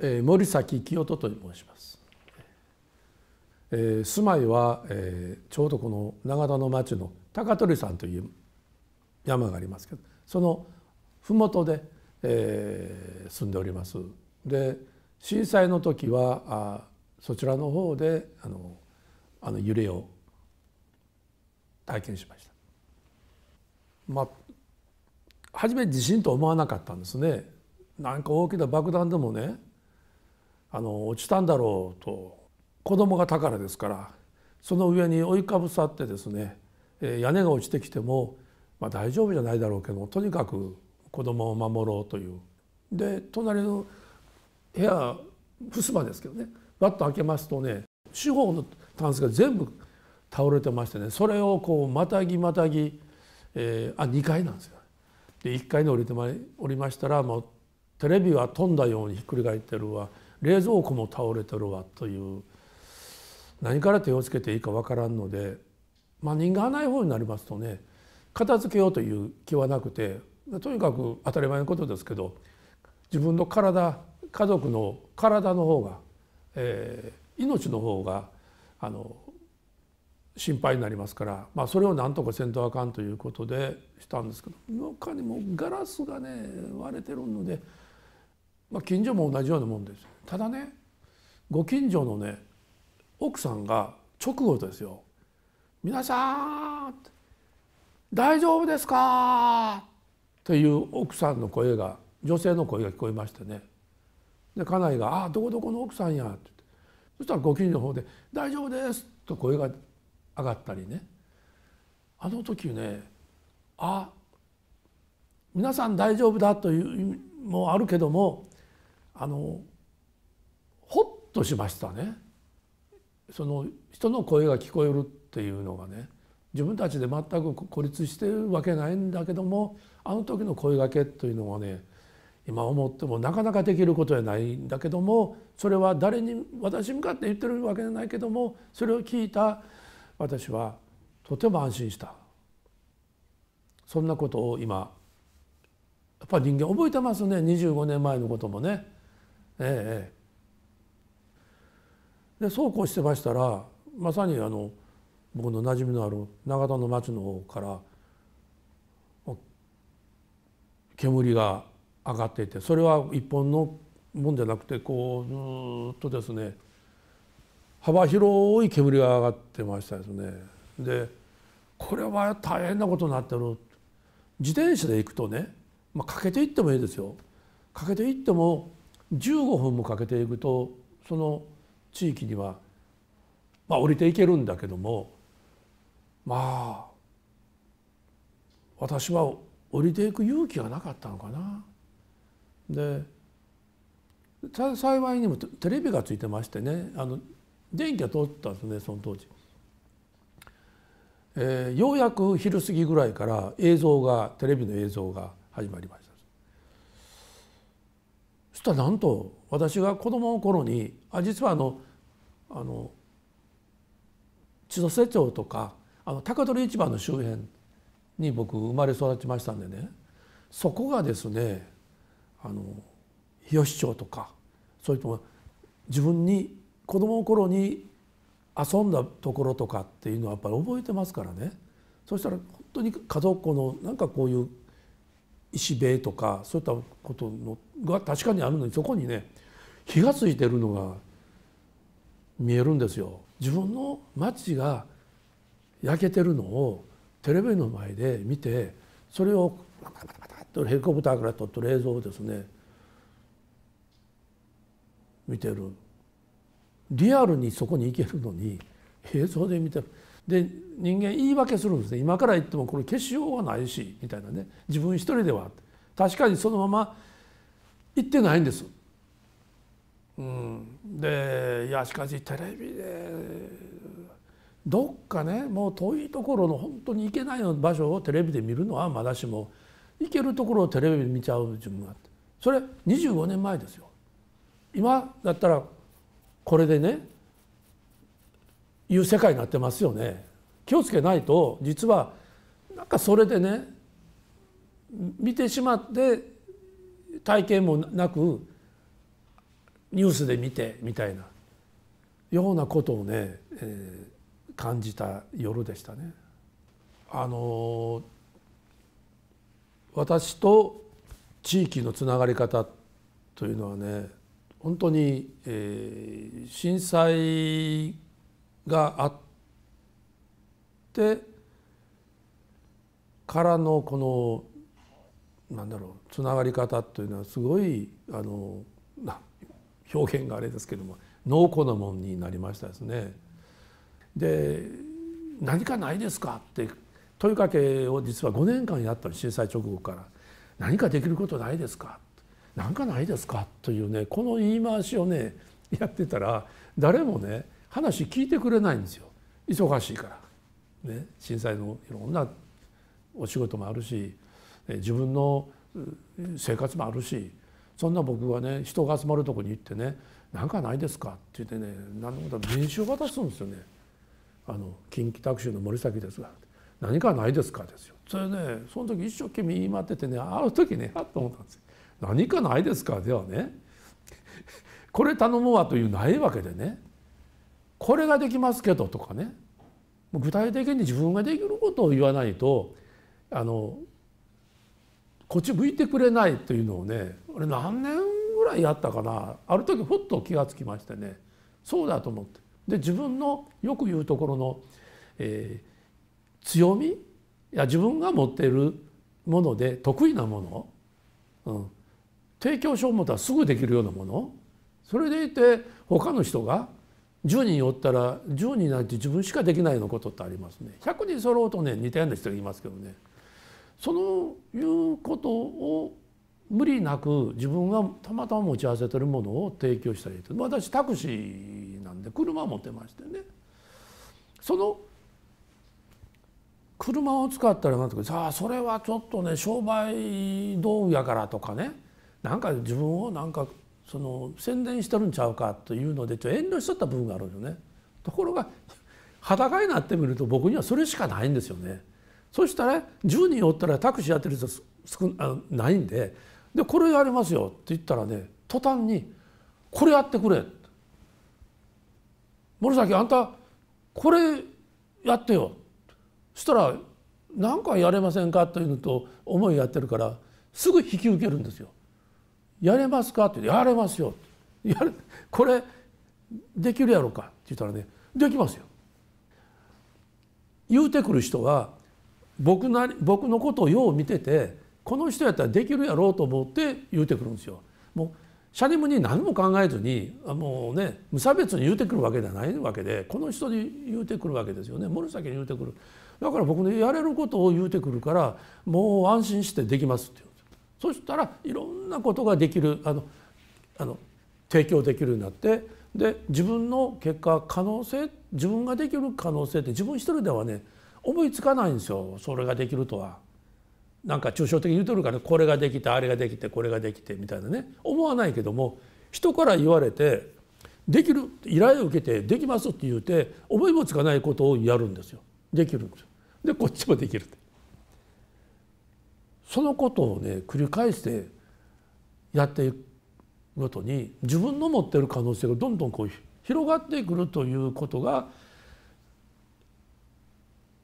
え森崎清人と申します、え住まいは、えちょうどこの長田の町の高取山という山がありますけどその麓で、え住んでおりますで震災の時はあそちらの方であのあの揺れを体験しました。まあ初め地震と思わなかったんですね。なんか大きな爆弾でもねあの落ちたんだろうと子供が宝ですからその上に追いかぶさってですね屋根が落ちてきても、まあ、大丈夫じゃないだろうけどとにかく子供を守ろうという。で隣の部屋襖ですけどねバッと開けますとね四方のタンスが全部倒れてましてねそれをこうまたぎまたぎ、えー、あ2階なんですよ。で1階に降りてまおりましたらもうテレビは飛んだようにひっくり返ってるわ。冷蔵庫も倒れてるわという何から手をつけていいか分からんので、まあ、人がない方になりますとね片付けようという気はなくてとにかく当たり前のことですけど自分の体家族の体の方が、えー、命の方があの心配になりますから、まあ、それを何とかせんとあかんということでしたんですけど中にもガラスがね割れてるので。まあ、近所も同じようなもんですただねご近所のね奥さんが直後ですよ「皆さん大丈夫ですか?」という奥さんの声が女性の声が聞こえましてねで家内が「ああどこどこの奥さんや」ってってそしたらご近所の方で「大丈夫です」と声が上がったりねあの時ねあ皆さん大丈夫だという意味もあるけどもあのほっとしましたねその人の声が聞こえるっていうのがね自分たちで全く孤立してるわけないんだけどもあの時の声がけというのはね今思ってもなかなかできることじゃないんだけどもそれは誰に私に向かって言ってるわけじゃないけどもそれを聞いた私はとても安心したそんなことを今やっぱり人間覚えてますね25年前のこともね。ええでそうこうしてましたらまさにあの僕の馴染みのある長田の町の方から煙が上がっていてそれは一本のもんじゃなくてこうずっとですね幅広い煙が上がってましたですねでこれは大変なことになってる自転車で行くとね、まあ、かけていってもいいですよかけていっても15分もかけていくとその地域にはまあ降りていけるんだけどもまあ私は降りていく勇気がなかったのかな。で幸いにもテレビがついてましてねあの電気が通ったんですねその当時、えー、ようやく昼過ぎぐらいから映像がテレビの映像が始まりましそしたらなんと私が子供の頃にあ実はあのあの千歳町とかあの高取市場の周辺に僕生まれ育ちましたんでねそこがですねあの日吉町とかそういうとこ自分に子供の頃に遊んだところとかっていうのはやっぱり覚えてますからねそしたら本当に家族のなんかこういう石塀とかそういったことのが確かにあるのにそこにね火がついてるのが見えるんですよ。自分の町が焼けてるのをテレビの前で見てそれをタタタとヘリコプターから撮ってる映像をですね見てるリアルにそこに行けるのに映像で見てるで人間言い訳するんですね今から言ってもこれ消しようはないしみたいなね自分一人では確かにそのまま言ってないんです。うん、でいやしかしテレビでどっかねもう遠いところの本当に行けないような場所をテレビで見るのはまだしも行けるところをテレビで見ちゃう自分があってそれ25年前ですよ。今だったらこれでねいう世界になってますよね。気をつけないと実はなんかそれでね見てしまって体験もなくニュースで見てみたいなようなことをね、えー、感じた夜でしたね。あの私と地域のつながり方というのはね本当に、えー、震災があってからのこのなんだろうつながり方というのはすごいあの表現があれですけども濃厚なもんになりましたですね。で何かないですかって問いかけを実は5年間やった震災直後から「何かできることないですか?」「何かないですか?」というねこの言い回しをねやってたら誰もね話聞いてくれないんですよ忙しいから。ね、震災のいろんなお仕事もあるし自分の生活もあるしそんな僕がね人が集まるとこに行ってね「何かないですか?」って言ってね何のこと名刺を渡すんですよね。あの近畿タクシーの森崎ですが「何かないですか?」ですよ。それねその時一生懸命言い回っててね会う時ねあっと思ったんですよ。何かないですかではねこれ頼むわというないわけでねこれができますけどとかね具体的に自分ができることを言わないとあのこっち向いてくれないというのをね俺何年ぐらいやったかなある時ふっと気が付きましてねそうだと思ってで自分のよく言うところの、えー、強みいや自分が持っているもので得意なもの、うん、提供書を持ったらすぐできるようなものそれでいて他の人が10人おったら10人なんて自分しかできないのことってありますね100人揃うとね似たような人がいますけどねそのいうことを無理なく自分がたまたま持ち合わせてるものを提供したり私タクシーなんで車を持ってましてねその車を使ったらなんかさあそれはちょっとね商売道具やからとかねなんか自分をなんかその宣伝してるんちゃうかというのでちょ遠慮しとった部分があるんですよね。ところが裸になってみると僕にはそれしかないんですよね。そしたら10人おったらタクシーやってる人少ないんででこれやりますよって言ったらね途端に「これやってくれ」「森崎あんたこれやってよ」そしたら「何かやれませんか?」というのと思いやってるからすぐ引き受けるんですよ。やれますか?」って言って「やれますよ」やれこれできるやろか?」って言ったらね「できますよ」言うてくる人は僕なり僕のことをよう見ててこの人やったらできるやろうと思って言うてくるんですよ。もうシャリムに何も考えずにもうね無差別に言うてくるわけじゃないわけでこの人に言うてくるわけですよね森崎に言うてくるだから僕ねやれることを言うてくるからもう安心してできますってそしたらいろんなことができるあのあの提供できるようになってで自分の結果可能性自分ができる可能性って自分一人ではね思いつかないんですよそれができるとは。なんか抽象的に言うとるから、ね、これができてあれができてこれができてみたいなね思わないけども人から言われてできる依頼を受けてできますって言うて思いもつかないことをやるんですよできるんですよでこっちもできるってそのことをね繰り返してやっていくごとに自分の持ってる可能性がどんどんこう広がってくるということが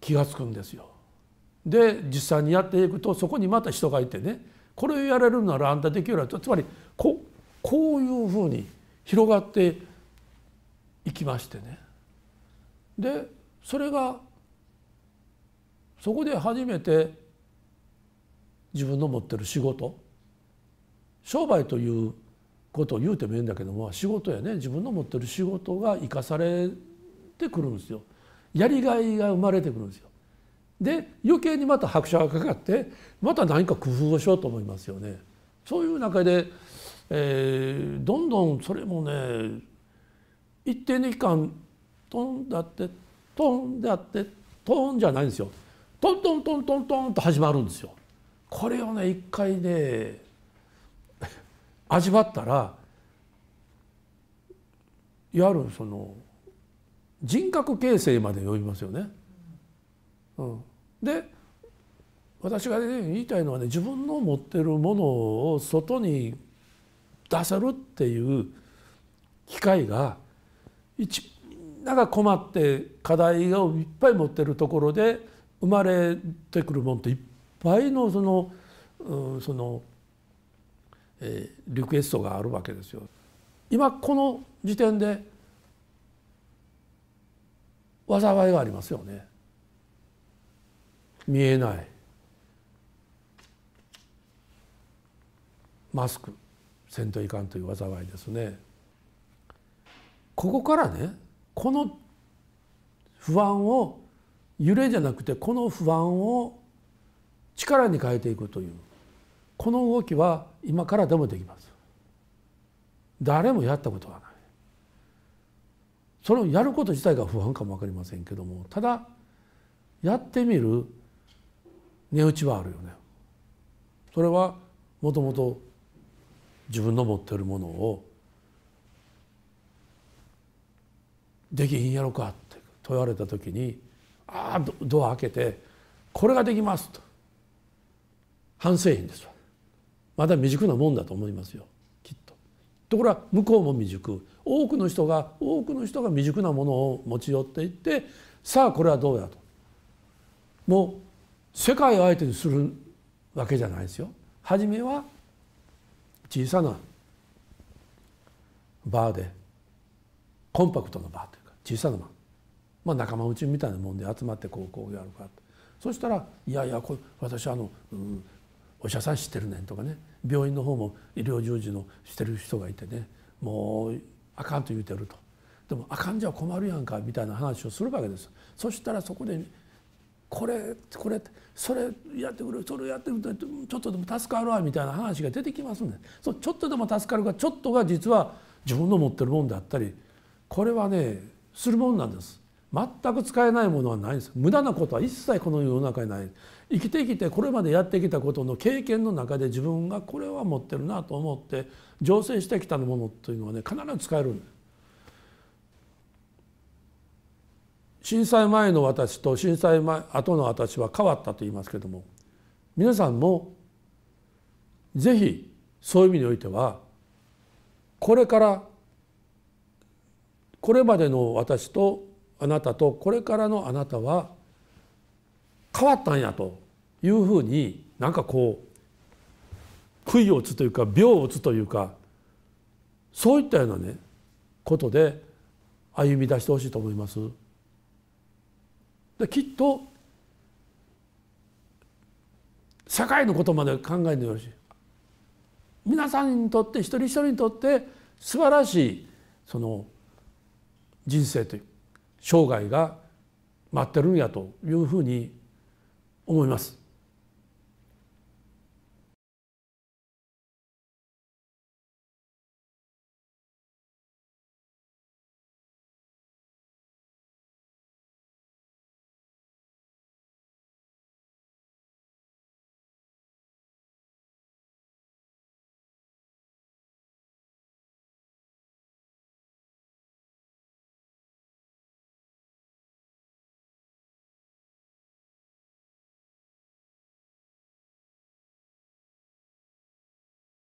気が付くんですよ。で実際にやっていくとそこにまた人がいてねこれをやれるならあんたできるなとつまりここういうふうに広がっていきましてねでそれがそこで初めて自分の持ってる仕事商売ということを言うてもいいんだけども仕事やね自分の持ってる仕事が生かされてくるんですよ。やりがいが生まれてくるんですよ。で余計にまた拍車がかかってまた何か工夫をしようと思いますよね。そういう中で、えー、どんどんそれもね一定の期間トンだってトンであってトンじゃないんですよ。トントントントントンと始まるんですよ。これをね一回ね 味わったらいわゆるその人格形成まで及びますよね。うん、で私が、ね、言いたいのはね自分の持ってるものを外に出せるっていう機会が一なが困って課題をいっぱい持ってるところで生まれてくるもんっていっぱのその,、うんそのえー、リクエストがあるわけですよ。今この時点で災いがありますよね。見えないマスクせんといかんという災いですね。ここからねこの不安を揺れじゃなくてこの不安を力に変えていくというこの動きは今からでもできます誰もやったことはないそれをやること自体が不安かも分かりませんけどもただやってみる値打ちはあるよねそれはもともと自分の持っているものをできひんやろかって問われた時にああドア開けてこれができますと半製品ですわまだ未熟なもんだと思いますよきっと。ところが向こうも未熟多くの人が多くの人が未熟なものを持ち寄っていってさあこれはどうやと。もう世界を相手にするわけじゃないですよ。初めは小さなバーでコンパクトなバーというか小さなバー、まあ、仲間内みたいなもんで集まってこうこうやるかそしたらいやいやこれ私あの、うん、お医者さん知ってるねんとかね病院の方も医療従事のしてる人がいてねもうあかんと言うてるとでもあかんじゃ困るやんかみたいな話をするわけですそしたらそこでこれこれそれやってくれそれやってくれちょっとでも助かるわみたいな話が出てきますんでそちょっとでも助かるがちょっとが実は自分の持ってるもんであったりこれはねするもんなんです。全く使えないものはないんです無駄なことは一切この世の中にない生きてきてこれまでやってきたことの経験の中で自分がこれは持ってるなと思って醸成してきたものというのはね必ず使えるんです震災前の私と震災前後の私は変わったと言いますけども皆さんも是非そういう意味においてはこれからこれまでの私とあなたとこれからのあなたは変わったんやというふうになんかこう悔いを打つというか病を打つというかそういったようなねことで歩み出してほしいと思います。できっと社会のことまで考えてよろしい皆さんにとって一人一人にとって素晴らしいその人生という生涯が待ってるんやというふうに思います。